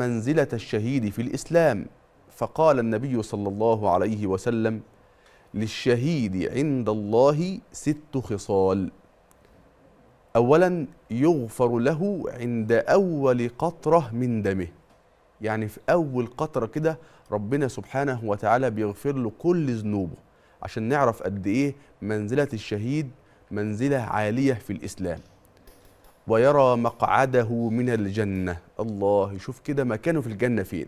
منزلة الشهيد في الإسلام فقال النبي صلى الله عليه وسلم للشهيد عند الله ست خصال أولا يغفر له عند أول قطرة من دمه يعني في أول قطرة كده ربنا سبحانه وتعالى بيغفر له كل ذنوبه عشان نعرف قد إيه منزلة الشهيد منزلة عالية في الإسلام ويرى مقعده من الجنة الله شوف كده مكانه في الجنة فين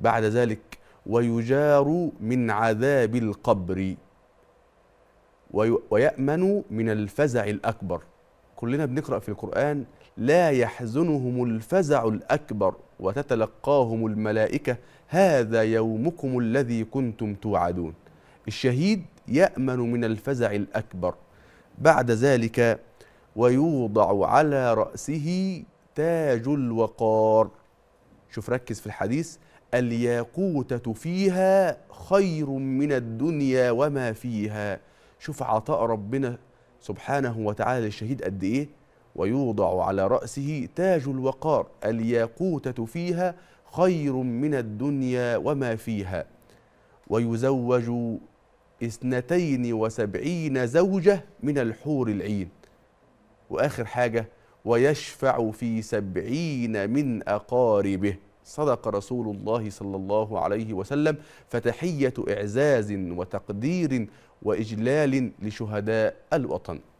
بعد ذلك ويجار من عذاب القبر ويأمن من الفزع الأكبر كلنا بنقرأ في القرآن لا يحزنهم الفزع الأكبر وتتلقاهم الملائكة هذا يومكم الذي كنتم توعدون الشهيد يأمن من الفزع الأكبر بعد ذلك ويوضع على رأسه تاج الوقار شوف ركز في الحديث الياقوتة فيها خير من الدنيا وما فيها شوف عطاء ربنا سبحانه وتعالى للشهيد قد إيه ويوضع على رأسه تاج الوقار الياقوتة فيها خير من الدنيا وما فيها ويزوج اثنتين وسبعين زوجة من الحور العين وآخر حاجة ويشفع في سبعين من أقاربه صدق رسول الله صلى الله عليه وسلم فتحية إعزاز وتقدير وإجلال لشهداء الوطن